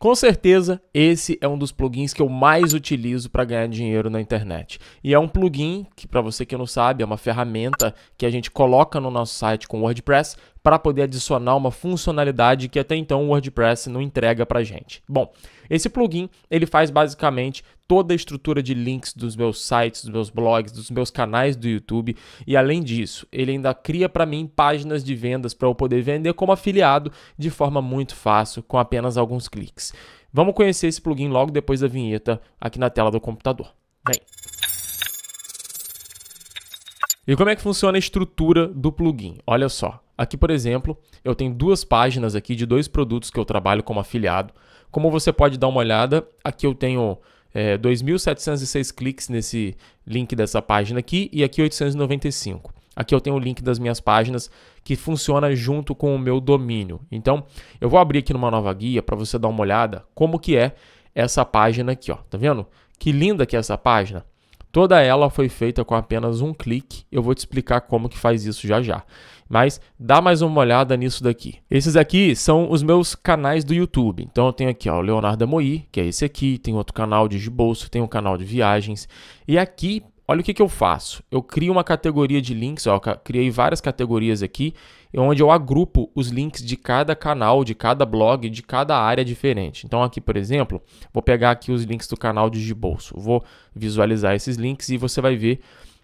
Com certeza, esse é um dos plugins que eu mais utilizo para ganhar dinheiro na internet. E é um plugin que, para você que não sabe, é uma ferramenta que a gente coloca no nosso site com WordPress para poder adicionar uma funcionalidade que até então o WordPress não entrega para gente. Bom, esse plugin, ele faz basicamente toda a estrutura de links dos meus sites, dos meus blogs, dos meus canais do YouTube e além disso, ele ainda cria para mim páginas de vendas para eu poder vender como afiliado de forma muito fácil, com apenas alguns cliques. Vamos conhecer esse plugin logo depois da vinheta aqui na tela do computador. Vem. E como é que funciona a estrutura do plugin? Olha só. Aqui, por exemplo, eu tenho duas páginas aqui de dois produtos que eu trabalho como afiliado. Como você pode dar uma olhada, aqui eu tenho é, 2.706 cliques nesse link dessa página aqui e aqui 895. Aqui eu tenho o link das minhas páginas que funciona junto com o meu domínio. Então, eu vou abrir aqui numa nova guia para você dar uma olhada como que é essa página aqui, ó. Tá vendo? Que linda que é essa página. Toda ela foi feita com apenas um clique. Eu vou te explicar como que faz isso já já. Mas dá mais uma olhada nisso daqui. Esses aqui são os meus canais do YouTube. Então eu tenho aqui ó, o Leonardo Moi, que é esse aqui, tem outro canal de bolso, tem um canal de viagens. E aqui, olha o que, que eu faço. Eu crio uma categoria de links, ó, criei várias categorias aqui, onde eu agrupo os links de cada canal, de cada blog, de cada área diferente. Então aqui, por exemplo, vou pegar aqui os links do canal de bolso. Vou visualizar esses links e você vai ver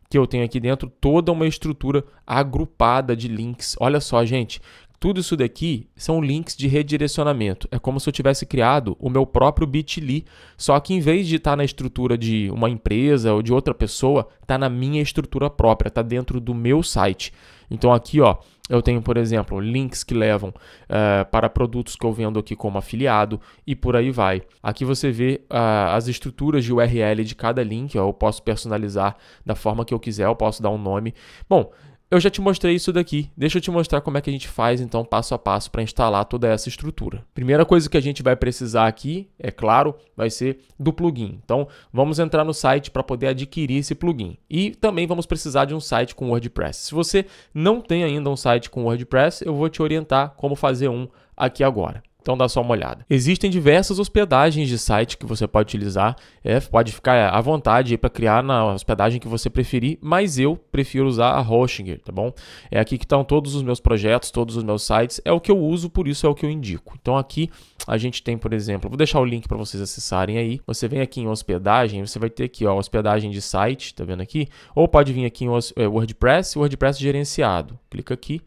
que eu tenho aqui dentro toda uma estrutura agrupada de links. Olha só, gente, tudo isso daqui são links de redirecionamento. É como se eu tivesse criado o meu próprio Bitly, só que em vez de estar tá na estrutura de uma empresa ou de outra pessoa, está na minha estrutura própria, está dentro do meu site. Então aqui, ó, eu tenho, por exemplo, links que levam uh, para produtos que eu vendo aqui como afiliado e por aí vai. Aqui você vê uh, as estruturas de URL de cada link. Ó, eu posso personalizar da forma que eu quiser, eu posso dar um nome. Bom, eu já te mostrei isso daqui. Deixa eu te mostrar como é que a gente faz, então, passo a passo para instalar toda essa estrutura. Primeira coisa que a gente vai precisar aqui, é claro, vai ser do plugin. Então, vamos entrar no site para poder adquirir esse plugin. E também vamos precisar de um site com WordPress. Se você não tem ainda um site com WordPress, eu vou te orientar como fazer um aqui agora. Então dá só uma olhada. Existem diversas hospedagens de site que você pode utilizar, é, pode ficar à vontade para criar na hospedagem que você preferir, mas eu prefiro usar a Hostinger, tá bom? É aqui que estão todos os meus projetos, todos os meus sites, é o que eu uso, por isso é o que eu indico. Então aqui a gente tem, por exemplo, vou deixar o link para vocês acessarem aí. Você vem aqui em hospedagem, você vai ter aqui, ó, hospedagem de site, tá vendo aqui? Ou pode vir aqui em é, WordPress, WordPress gerenciado. Clica aqui.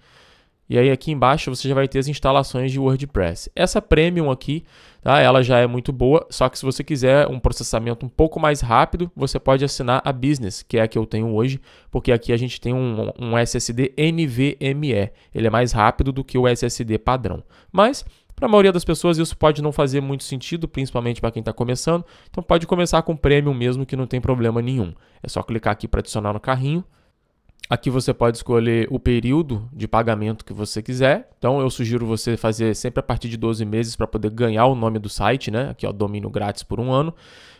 E aí aqui embaixo você já vai ter as instalações de WordPress. Essa Premium aqui, tá? Ela já é muito boa, só que se você quiser um processamento um pouco mais rápido, você pode assinar a Business, que é a que eu tenho hoje, porque aqui a gente tem um, um SSD NVMe. Ele é mais rápido do que o SSD padrão. Mas para a maioria das pessoas isso pode não fazer muito sentido, principalmente para quem está começando. Então pode começar com Premium mesmo, que não tem problema nenhum. É só clicar aqui para adicionar no carrinho. Aqui você pode escolher o período de pagamento que você quiser. Então eu sugiro você fazer sempre a partir de 12 meses para poder ganhar o nome do site, né? Aqui ó, domínio grátis por um ano.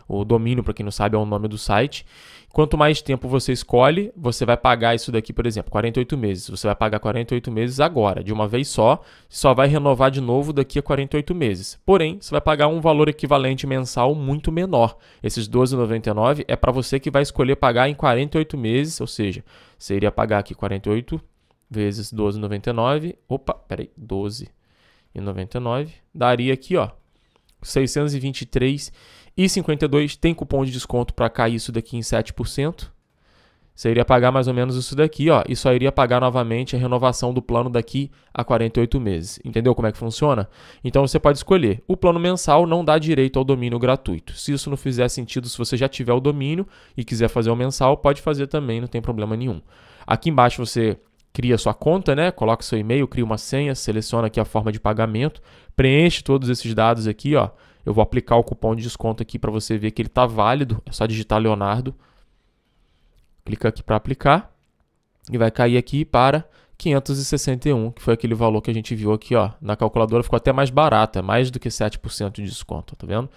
O domínio, para quem não sabe, é o nome do site. Quanto mais tempo você escolhe, você vai pagar isso daqui, por exemplo, 48 meses. Você vai pagar 48 meses agora, de uma vez só, só vai renovar de novo daqui a 48 meses. Porém, você vai pagar um valor equivalente mensal muito menor. Esses 12,99 é para você que vai escolher pagar em 48 meses, ou seja, você iria pagar aqui 48 vezes 12,99. Opa, peraí, 12,99 daria aqui, ó, 623 e tem cupom de desconto para cair isso daqui em 7%. Você iria pagar mais ou menos isso daqui, ó, e só iria pagar novamente a renovação do plano daqui a 48 meses. Entendeu como é que funciona? Então você pode escolher. O plano mensal não dá direito ao domínio gratuito. Se isso não fizer sentido, se você já tiver o domínio e quiser fazer o mensal, pode fazer também, não tem problema nenhum. Aqui embaixo você cria sua conta, né? Coloca seu e-mail, cria uma senha, seleciona aqui a forma de pagamento, preenche todos esses dados aqui, ó. Eu vou aplicar o cupom de desconto aqui para você ver que ele está válido. É só digitar Leonardo. Clica aqui para aplicar e vai cair aqui para 561, que foi aquele valor que a gente viu aqui, ó, na calculadora ficou até mais barata, é mais do que 7% de desconto, tá vendo?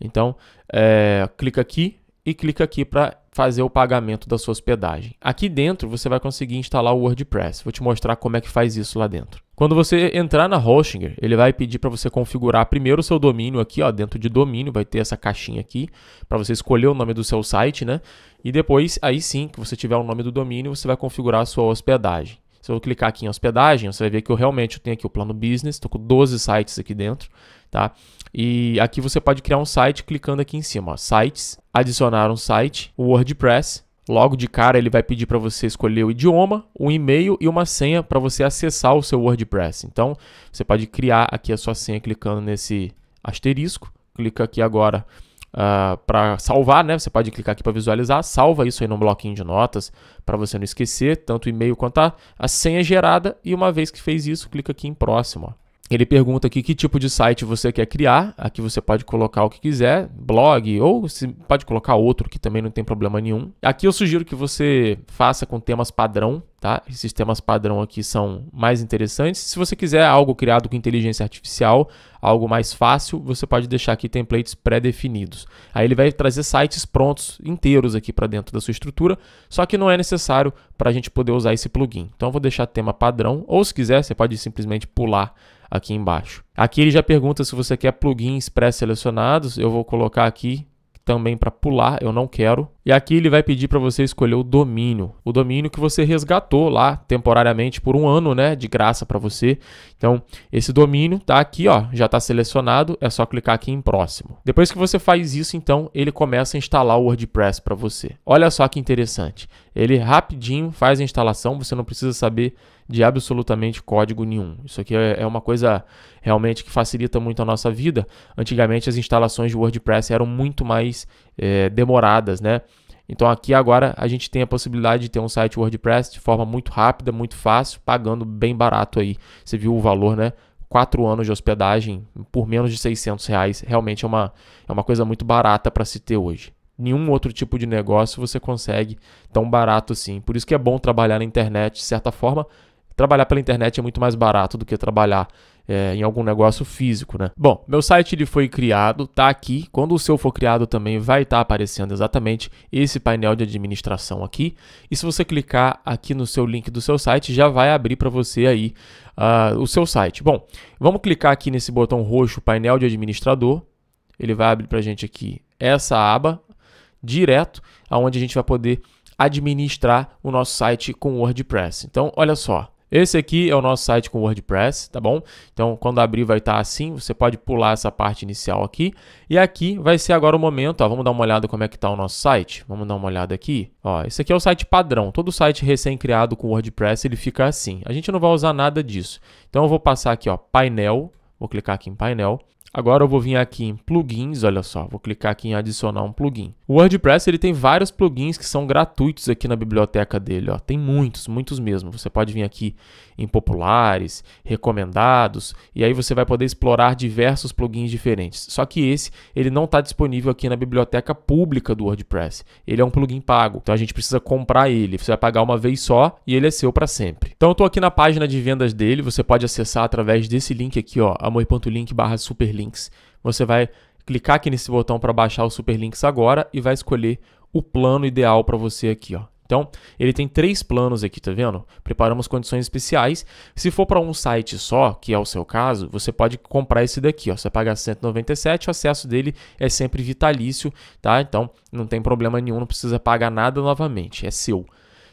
Então, é, clica aqui, e clica aqui para fazer o pagamento da sua hospedagem. Aqui dentro você vai conseguir instalar o WordPress. Vou te mostrar como é que faz isso lá dentro. Quando você entrar na Hostinger, ele vai pedir para você configurar primeiro o seu domínio aqui, ó, dentro de domínio vai ter essa caixinha aqui para você escolher o nome do seu site, né? E depois, aí sim, que você tiver o nome do domínio, você vai configurar a sua hospedagem. Se eu clicar aqui em hospedagem, você vai ver que eu realmente tenho aqui o plano business, estou com 12 sites aqui dentro tá? E aqui você pode criar um site clicando aqui em cima, ó, sites, adicionar um site, o WordPress. Logo de cara ele vai pedir para você escolher o idioma, um e-mail e uma senha para você acessar o seu WordPress. Então, você pode criar aqui a sua senha clicando nesse asterisco, clica aqui agora Uh, ah, para salvar, né? Você pode clicar aqui para visualizar, salva isso aí num bloquinho de notas para você não esquecer, tanto o e-mail quanto a, a senha gerada. E uma vez que fez isso, clica aqui em próximo. Ó. Ele pergunta aqui que tipo de site você quer criar. Aqui você pode colocar o que quiser, blog, ou pode colocar outro que também não tem problema nenhum. Aqui eu sugiro que você faça com temas padrão, tá? Esses temas padrão aqui são mais interessantes. Se você quiser algo criado com inteligência artificial, algo mais fácil, você pode deixar aqui templates pré-definidos. Aí ele vai trazer sites prontos inteiros aqui para dentro da sua estrutura, só que não é necessário para a gente poder usar esse plugin. Então eu vou deixar tema padrão, ou se quiser, você pode simplesmente pular aqui embaixo. Aqui ele já pergunta se você quer plugins pré-selecionados, eu vou colocar aqui também para pular, eu não quero. E aqui ele vai pedir para você escolher o domínio, o domínio que você resgatou lá temporariamente por um ano, né, de graça para você. Então, esse domínio tá aqui, ó, já está selecionado, é só clicar aqui em próximo. Depois que você faz isso, então, ele começa a instalar o WordPress para você. Olha só que interessante. Ele rapidinho faz a instalação, você não precisa saber de absolutamente código nenhum. Isso aqui é, é uma coisa realmente que facilita muito a nossa vida. Antigamente as instalações de WordPress eram muito mais mais é, demoradas, né? Então aqui agora a gente tem a possibilidade de ter um site WordPress de forma muito rápida, muito fácil, pagando bem barato aí. Você viu o valor, né? Quatro anos de hospedagem por menos de 600 reais. Realmente é uma, é uma coisa muito barata para se ter hoje. Nenhum outro tipo de negócio você consegue tão barato assim. Por isso que é bom trabalhar na internet, de certa forma. Trabalhar pela internet é muito mais barato do que trabalhar é, em algum negócio físico, né? Bom, meu site ele foi criado, tá aqui. Quando o seu for criado também vai estar tá aparecendo exatamente esse painel de administração aqui. E se você clicar aqui no seu link do seu site, já vai abrir para você aí uh, o seu site. Bom, vamos clicar aqui nesse botão roxo, painel de administrador. Ele vai abrir para a gente aqui essa aba direto, aonde a gente vai poder administrar o nosso site com WordPress. Então, olha só, esse aqui é o nosso site com WordPress, tá bom? Então, quando abrir vai estar tá assim, você pode pular essa parte inicial aqui. E aqui vai ser agora o momento, ó, vamos dar uma olhada como é que está o nosso site. Vamos dar uma olhada aqui, ó, esse aqui é o site padrão. Todo site recém-criado com WordPress, ele fica assim. A gente não vai usar nada disso. Então, eu vou passar aqui, ó, painel, Vou clicar aqui em painel. Agora eu vou vir aqui em plugins, olha só, vou clicar aqui em adicionar um plugin. O WordPress ele tem vários plugins que são gratuitos aqui na biblioteca dele, ó. tem muitos, muitos mesmo. Você pode vir aqui em populares, recomendados, e aí você vai poder explorar diversos plugins diferentes. Só que esse ele não está disponível aqui na biblioteca pública do WordPress, ele é um plugin pago, então a gente precisa comprar ele. Você vai pagar uma vez só e ele é seu para sempre. Então eu estou aqui na página de vendas dele, você pode acessar através desse link aqui, ó, amorlink barra superlinks. Você vai clicar aqui nesse botão para baixar o superlinks agora e vai escolher o plano ideal para você aqui, ó. Então, ele tem três planos aqui, tá vendo? Preparamos condições especiais. Se for para um site só, que é o seu caso, você pode comprar esse daqui, ó. Você paga 197, o acesso dele é sempre vitalício, tá? Então, não tem problema nenhum, não precisa pagar nada novamente, é seu.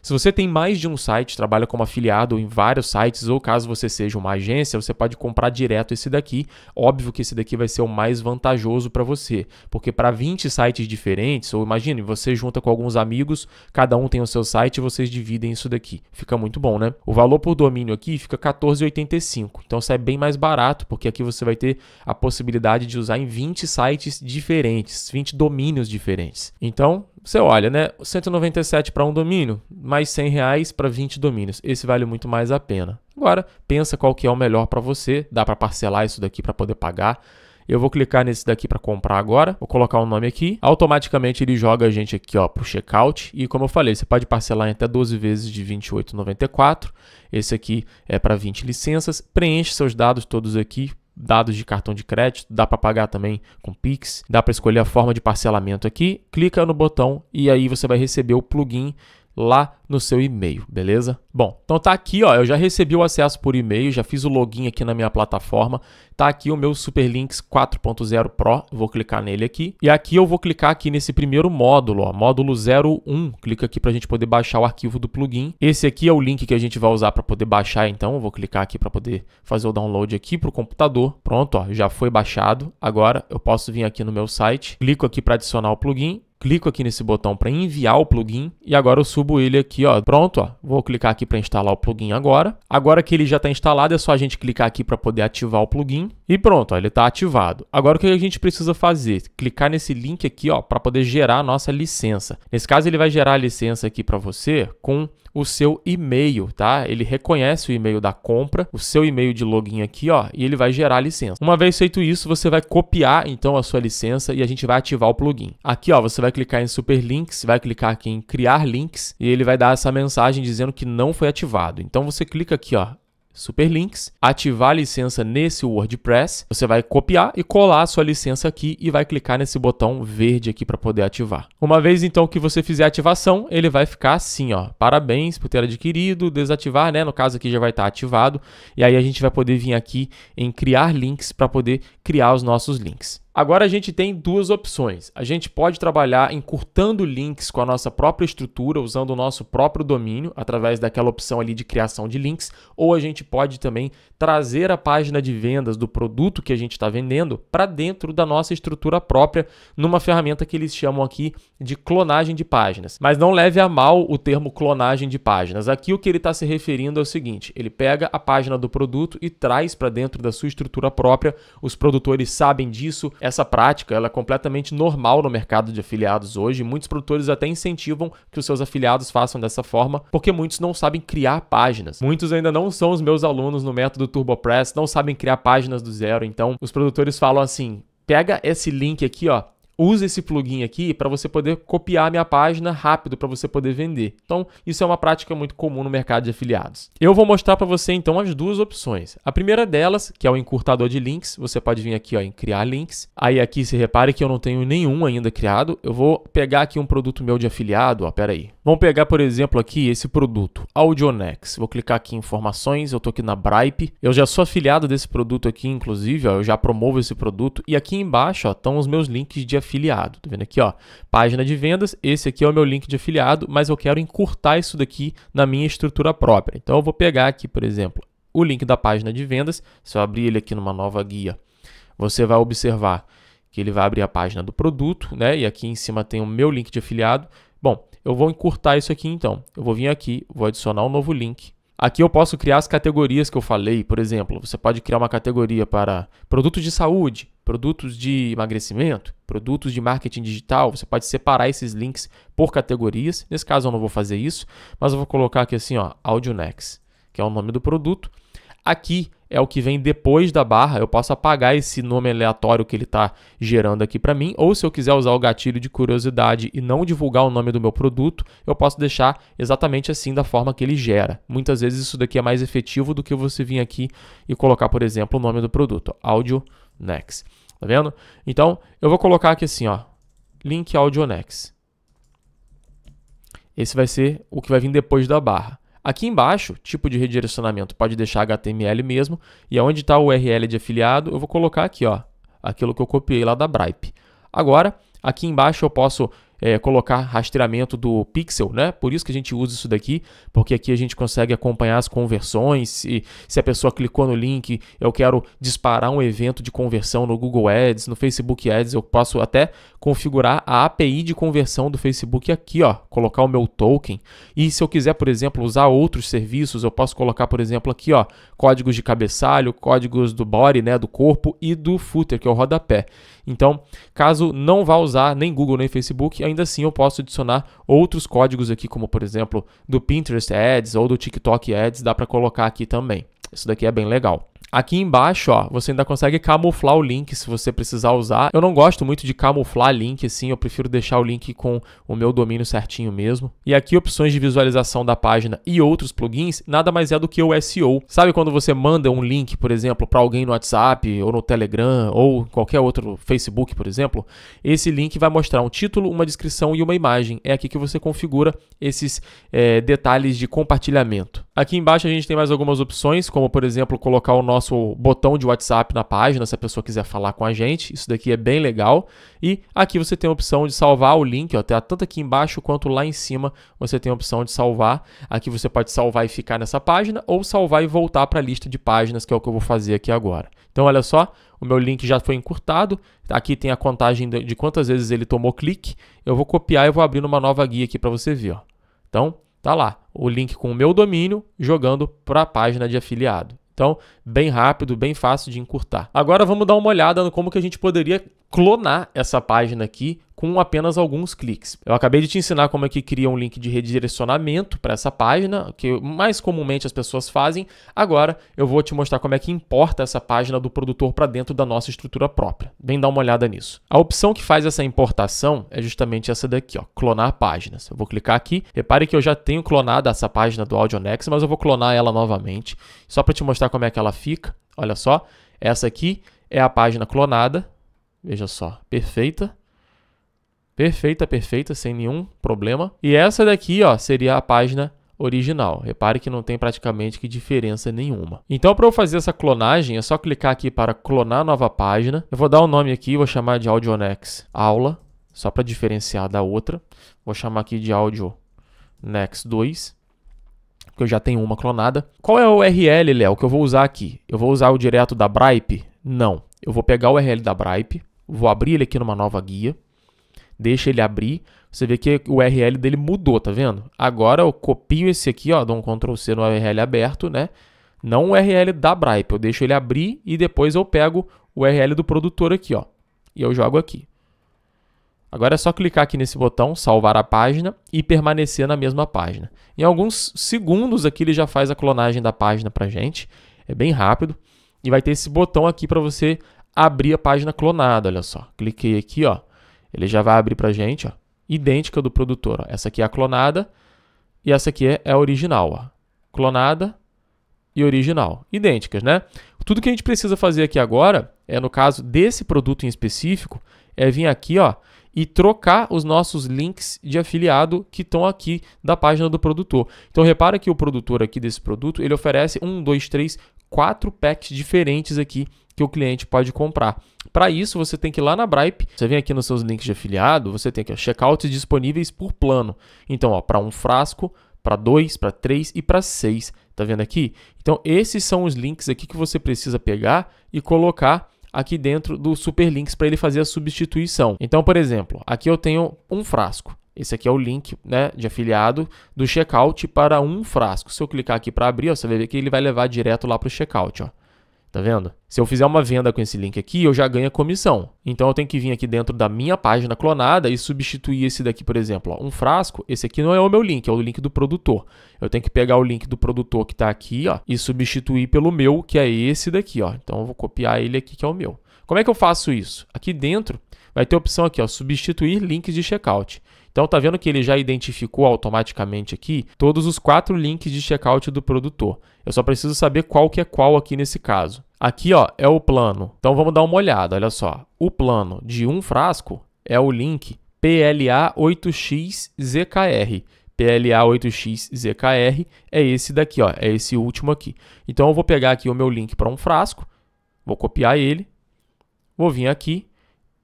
Se você tem mais de um site, trabalha como afiliado em vários sites, ou caso você seja uma agência, você pode comprar direto esse daqui. Óbvio que esse daqui vai ser o mais vantajoso para você, porque para 20 sites diferentes, ou imagine, você junta com alguns amigos, cada um tem o seu site e vocês dividem isso daqui. Fica muito bom, né? O valor por domínio aqui fica 14,85. Então isso é bem mais barato, porque aqui você vai ter a possibilidade de usar em 20 sites diferentes, 20 domínios diferentes. Então, você olha, né? 197 para um domínio, mais 100 reais para 20 domínios. Esse vale muito mais a pena. Agora, pensa qual que é o melhor para você. Dá para parcelar isso daqui para poder pagar. Eu vou clicar nesse daqui para comprar agora, vou colocar o um nome aqui. Automaticamente ele joga a gente aqui ó, para o checkout. E como eu falei, você pode parcelar em até 12 vezes de R$28,94. 28,94. Esse aqui é para 20 licenças. Preenche seus dados todos aqui, dados de cartão de crédito, dá para pagar também com Pix, dá para escolher a forma de parcelamento aqui, clica no botão e aí você vai receber o plugin lá no seu e-mail, beleza? Bom, então tá aqui, ó, eu já recebi o acesso por e-mail, já fiz o login aqui na minha plataforma, tá aqui o meu Superlinks 4.0 Pro, vou clicar nele aqui, e aqui eu vou clicar aqui nesse primeiro módulo, ó, módulo 01, clica aqui pra gente poder baixar o arquivo do plugin. Esse aqui é o link que a gente vai usar para poder baixar, então eu vou clicar aqui para poder fazer o download aqui pro computador. Pronto, ó, já foi baixado. Agora eu posso vir aqui no meu site, clico aqui para adicionar o plugin clico aqui nesse botão para enviar o plugin e agora eu subo ele aqui, ó. Pronto, ó. Vou clicar aqui para instalar o plugin agora. Agora que ele já está instalado, é só a gente clicar aqui para poder ativar o plugin e pronto, ó, ele está ativado. Agora o que a gente precisa fazer? Clicar nesse link aqui, ó, para poder gerar a nossa licença. Nesse caso, ele vai gerar a licença aqui para você com o seu e-mail, tá? Ele reconhece o e-mail da compra, o seu e-mail de login aqui, ó, e ele vai gerar a licença. Uma vez feito isso, você vai copiar então a sua licença e a gente vai ativar o plugin. Aqui, ó, você vai clicar em super links, vai clicar aqui em criar links e ele vai dar essa mensagem dizendo que não foi ativado. Então você clica aqui, ó, Superlinks, ativar a licença nesse WordPress, você vai copiar e colar a sua licença aqui e vai clicar nesse botão verde aqui para poder ativar. Uma vez então que você fizer a ativação, ele vai ficar assim, ó, parabéns por ter adquirido, desativar, né, no caso aqui já vai estar tá ativado, e aí a gente vai poder vir aqui em criar links para poder criar os nossos links. Agora a gente tem duas opções. A gente pode trabalhar encurtando links com a nossa própria estrutura, usando o nosso próprio domínio, através daquela opção ali de criação de links, ou a gente pode também trazer a página de vendas do produto que a gente está vendendo para dentro da nossa estrutura própria, numa ferramenta que eles chamam aqui de clonagem de páginas. Mas não leve a mal o termo clonagem de páginas. Aqui o que ele está se referindo é o seguinte: ele pega a página do produto e traz para dentro da sua estrutura própria os produtos produtores sabem disso. Essa prática ela é completamente normal no mercado de afiliados hoje. Muitos produtores até incentivam que os seus afiliados façam dessa forma, porque muitos não sabem criar páginas. Muitos ainda não são os meus alunos no método TurboPress, não sabem criar páginas do zero. Então, os produtores falam assim: pega esse link aqui, ó, usa esse plugin aqui para você poder copiar minha página rápido para você poder vender. Então, isso é uma prática muito comum no mercado de afiliados. Eu vou mostrar para você então as duas opções. A primeira delas, que é o encurtador de links, você pode vir aqui ó, em criar links. Aí aqui se repare que eu não tenho nenhum ainda criado. Eu vou pegar aqui um produto meu de afiliado, ó, pera aí. Vamos pegar, por exemplo, aqui esse produto, Audionex. Vou clicar aqui em informações, eu tô aqui na Bripe. Eu já sou afiliado desse produto aqui, inclusive, ó, eu já promovo esse produto e aqui embaixo, ó, estão os meus links de afiliado afiliado. Tá vendo aqui, ó, página de vendas, esse aqui é o meu link de afiliado, mas eu quero encurtar isso daqui na minha estrutura própria. Então eu vou pegar aqui, por exemplo, o link da página de vendas, se eu abrir ele aqui numa nova guia, você vai observar que ele vai abrir a página do produto, né? E aqui em cima tem o meu link de afiliado. Bom, eu vou encurtar isso aqui então. Eu vou vir aqui, vou adicionar um novo link Aqui eu posso criar as categorias que eu falei, por exemplo, você pode criar uma categoria para produtos de saúde, produtos de emagrecimento, produtos de marketing digital, você pode separar esses links por categorias. Nesse caso eu não vou fazer isso, mas eu vou colocar aqui assim, ó, AudioNex, que é o nome do produto. Aqui é o que vem depois da barra. Eu posso apagar esse nome aleatório que ele está gerando aqui para mim, ou se eu quiser usar o gatilho de curiosidade e não divulgar o nome do meu produto, eu posso deixar exatamente assim da forma que ele gera. Muitas vezes isso daqui é mais efetivo do que você vir aqui e colocar, por exemplo, o nome do produto, Audio Next. Tá vendo? Então, eu vou colocar aqui assim, ó, link Audio Next. Esse vai ser o que vai vir depois da barra. Aqui embaixo, tipo de redirecionamento, pode deixar HTML mesmo, e onde está o URL de afiliado, eu vou colocar aqui, ó, aquilo que eu copiei lá da Bripe. Agora, aqui embaixo eu posso é, colocar rastreamento do pixel, né? Por isso que a gente usa isso daqui, porque aqui a gente consegue acompanhar as conversões. Se, se a pessoa clicou no link, eu quero disparar um evento de conversão no Google Ads, no Facebook Ads, eu posso até configurar a API de conversão do Facebook aqui, ó, colocar o meu token. E se eu quiser, por exemplo, usar outros serviços, eu posso colocar, por exemplo, aqui, ó, códigos de cabeçalho, códigos do body, né, do corpo e do footer, que é o rodapé. Então, caso não vá usar nem Google nem Facebook, ainda ainda assim eu posso adicionar outros códigos aqui, como por exemplo do Pinterest Ads ou do TikTok Ads, dá para colocar aqui também. Isso daqui é bem legal. Aqui embaixo, ó, você ainda consegue camuflar o link se você precisar usar. Eu não gosto muito de camuflar link assim, eu prefiro deixar o link com o meu domínio certinho mesmo. E aqui opções de visualização da página e outros plugins, nada mais é do que o SEO. Sabe quando você manda um link, por exemplo, para alguém no WhatsApp ou no Telegram ou qualquer outro Facebook, por exemplo? Esse link vai mostrar um título, uma descrição e uma imagem. É aqui que você configura esses é, detalhes de compartilhamento. Aqui embaixo a gente tem mais algumas opções, como por exemplo colocar o nosso botão de WhatsApp na página, se a pessoa quiser falar com a gente. Isso daqui é bem legal. E aqui você tem a opção de salvar o link, ó, tá tanto aqui embaixo quanto lá em cima você tem a opção de salvar. Aqui você pode salvar e ficar nessa página ou salvar e voltar para a lista de páginas, que é o que eu vou fazer aqui agora. Então olha só, o meu link já foi encurtado. Aqui tem a contagem de quantas vezes ele tomou clique. Eu vou copiar e vou abrir uma nova guia aqui para você ver. Ó. Então Tá lá, o link com o meu domínio jogando para a página de afiliado. Então, bem rápido, bem fácil de encurtar. Agora vamos dar uma olhada no como que a gente poderia clonar essa página aqui com apenas alguns cliques. Eu acabei de te ensinar como é que cria um link de redirecionamento para essa página, que mais comumente as pessoas fazem. Agora eu vou te mostrar como é que importa essa página do produtor para dentro da nossa estrutura própria. Vem dar uma olhada nisso. A opção que faz essa importação é justamente essa daqui, ó, clonar páginas. Eu vou clicar aqui. Repare que eu já tenho clonado essa página do AudioNex, mas eu vou clonar ela novamente, só para te mostrar como é que ela fica. Olha só, essa aqui é a página clonada. Veja só, perfeita. Perfeita, perfeita, sem nenhum problema. E essa daqui, ó, seria a página original. Repare que não tem praticamente que diferença nenhuma. Então, para eu fazer essa clonagem, é só clicar aqui para clonar nova página. Eu vou dar um nome aqui, vou chamar de AudioNex Aula, só para diferenciar da outra. Vou chamar aqui de AudioNex 2 porque eu já tenho uma clonada. Qual é o URL, Léo, que eu vou usar aqui? Eu vou usar o direto da Bripe? Não. Eu vou pegar o URL da Bripe, vou abrir ele aqui numa nova guia deixa ele abrir. Você vê que o URL dele mudou, tá vendo? Agora eu copio esse aqui, ó, dou um Ctrl C no URL aberto, né? Não o URL da Bripe, eu deixo ele abrir e depois eu pego o URL do produtor aqui, ó. E eu jogo aqui. Agora é só clicar aqui nesse botão, salvar a página e permanecer na mesma página. Em alguns segundos aqui ele já faz a clonagem da página pra gente. É bem rápido. E vai ter esse botão aqui para você abrir a página clonada, olha só. Cliquei aqui, ó. Ele já vai abrir para a gente, ó, idêntica do produtor. Ó. Essa aqui é a clonada e essa aqui é a original. Ó. Clonada e original, idênticas, né? Tudo que a gente precisa fazer aqui agora é, no caso desse produto em específico, é vir aqui, ó, e trocar os nossos links de afiliado que estão aqui da página do produtor. Então repara que o produtor aqui desse produto, ele oferece um, dois, três, quatro packs diferentes aqui que o cliente pode comprar. Para isso, você tem que ir lá na Bripe, você vem aqui nos seus links de afiliado, você tem aqui ó, checkouts disponíveis por plano. Então, para um frasco, para dois, para três e para seis. Tá vendo aqui? Então, esses são os links aqui que você precisa pegar e colocar aqui dentro do Superlinks para ele fazer a substituição. Então, por exemplo, aqui eu tenho um frasco. Esse aqui é o link né, de afiliado do checkout para um frasco. Se eu clicar aqui para abrir, ó, você vai ver que ele vai levar direto lá para o checkout. Ó. Tá vendo? Se eu fizer uma venda com esse link aqui, eu já ganho a comissão. Então eu tenho que vir aqui dentro da minha página clonada e substituir esse daqui, por exemplo, ó, um frasco. Esse aqui não é o meu link, é o link do produtor. Eu tenho que pegar o link do produtor que está aqui ó, e substituir pelo meu, que é esse daqui. Ó. Então eu vou copiar ele aqui, que é o meu. Como é que eu faço isso? Aqui dentro vai ter a opção aqui, ó, substituir links de checkout. Então tá vendo que ele já identificou automaticamente aqui todos os quatro links de checkout do produtor. Eu só preciso saber qual que é qual aqui nesse caso. Aqui ó, é o plano. Então vamos dar uma olhada, olha só. O plano de um frasco é o link PLA8XZKR. PLA8XZKR é esse daqui, ó, é esse último aqui. Então eu vou pegar aqui o meu link para um frasco, vou copiar ele, vou vir aqui,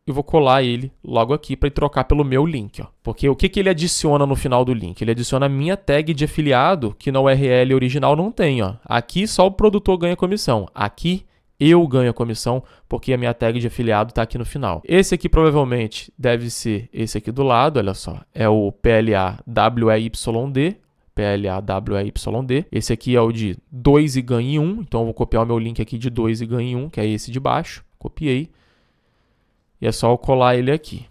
eu vou colar ele logo aqui para trocar pelo meu link, ó. Porque o que, que ele adiciona no final do link? Ele adiciona a minha tag de afiliado, que na URL original não tem, ó. Aqui só o produtor ganha comissão. Aqui eu ganho a comissão porque a minha tag de afiliado está aqui no final. Esse aqui provavelmente deve ser esse aqui do lado, olha só. É o PLAWEYD, PLAWEYD. Esse aqui é o de 2 e ganhe 1, então eu vou copiar o meu link aqui de 2 e ganhe 1, que é esse de baixo. Copiei. E é só eu colar ele aqui.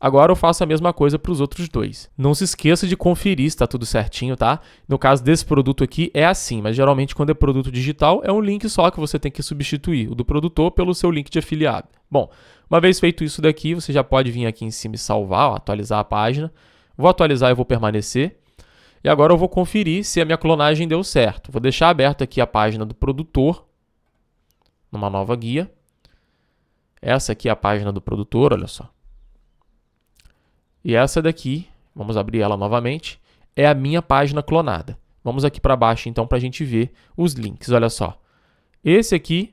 Agora eu faço a mesma coisa para os outros dois. Não se esqueça de conferir se está tudo certinho, tá? No caso desse produto aqui é assim, mas geralmente quando é produto digital é um link só que você tem que substituir, o do produtor pelo seu link de afiliado. Bom, uma vez feito isso daqui, você já pode vir aqui em cima e salvar, ó, atualizar a página. Vou atualizar e vou permanecer. E agora eu vou conferir se a minha clonagem deu certo. Vou deixar aberto aqui a página do produtor, numa nova guia. Essa aqui é a página do produtor, olha só. E essa daqui, vamos abrir ela novamente, é a minha página clonada. Vamos aqui para baixo então para a gente ver os links, olha só. Esse aqui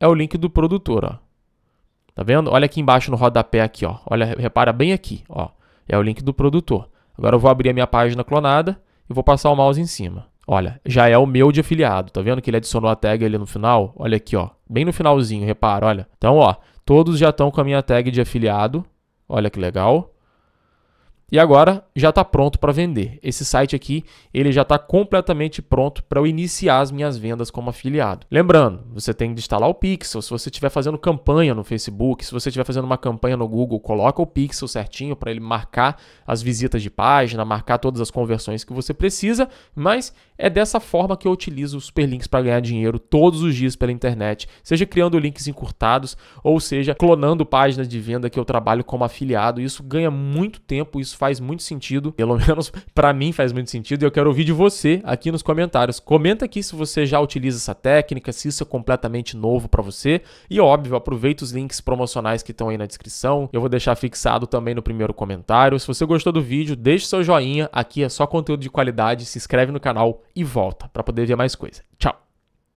é o link do produtor, ó. Tá vendo? Olha aqui embaixo no rodapé aqui, ó. Olha, repara bem aqui, ó. É o link do produtor. Agora eu vou abrir a minha página clonada e vou passar o mouse em cima. Olha, já é o meu de afiliado, tá vendo que ele adicionou a tag ali no final? Olha aqui, ó bem no finalzinho, repara, olha. Então, ó, todos já estão com a minha tag de afiliado. Olha que legal e agora já está pronto para vender. Esse site aqui ele já está completamente pronto para eu iniciar as minhas vendas como afiliado. Lembrando, você tem que instalar o Pixel. Se você estiver fazendo campanha no Facebook, se você estiver fazendo uma campanha no Google, coloca o Pixel certinho para ele marcar as visitas de página, marcar todas as conversões que você precisa. Mas é dessa forma que eu utilizo os superlinks para ganhar dinheiro todos os dias pela internet, seja criando links encurtados ou seja clonando páginas de venda que eu trabalho como afiliado. Isso ganha muito tempo. Isso isso faz muito sentido, pelo menos para mim faz muito sentido, e eu quero ouvir de você aqui nos comentários. Comenta aqui se você já utiliza essa técnica, se isso é completamente novo para você, e óbvio, aproveita os links promocionais que estão aí na descrição, eu vou deixar fixado também no primeiro comentário. Se você gostou do vídeo, deixe seu joinha, aqui é só conteúdo de qualidade, se inscreve no canal e volta para poder ver mais coisa. Tchau!